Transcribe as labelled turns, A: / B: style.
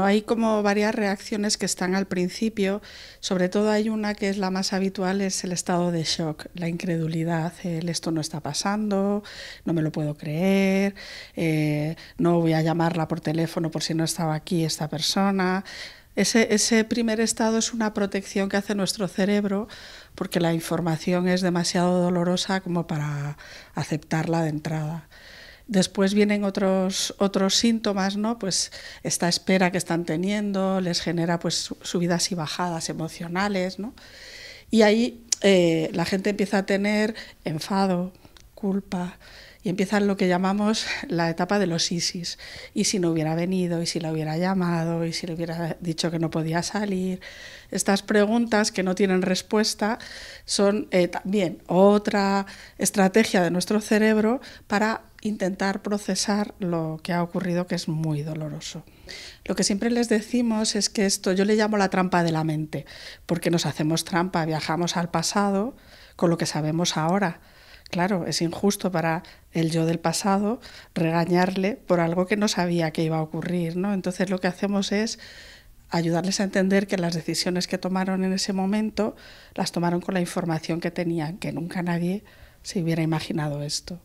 A: hay como varias reacciones que están al principio, sobre todo hay una que es la más habitual, es el estado de shock, la incredulidad, esto no está pasando, no me lo puedo creer, eh, no voy a llamarla por teléfono por si no estaba aquí esta persona. ese, primer estado es una protección que hace nuestro cerebro porque la información es demasiado dolorosa como para aceptarla de entrada. Después vienen otros, otros síntomas, ¿no? Pues esta espera que están teniendo les genera pues subidas y bajadas emocionales, ¿no? Y ahí eh, la gente empieza a tener enfado, culpa y empieza lo que llamamos la etapa de los ISIS. Y si no hubiera venido, y si la hubiera llamado, y si le hubiera dicho que no podía salir. Estas preguntas que no tienen respuesta son eh, también otra estrategia de nuestro cerebro para intentar procesar lo que ha ocurrido, que es muy doloroso. Lo que siempre les decimos es que esto yo le llamo la trampa de la mente, porque nos hacemos trampa, viajamos al pasado con lo que sabemos ahora Claro, es injusto para el yo del pasado regañarle por algo que no sabía que iba a ocurrir, Entonces lo que hacemos es ayudarles a entender que las decisiones que tomaron en ese momento las tomaron con la información que tenían, que nunca nadie se hubiera imaginado esto.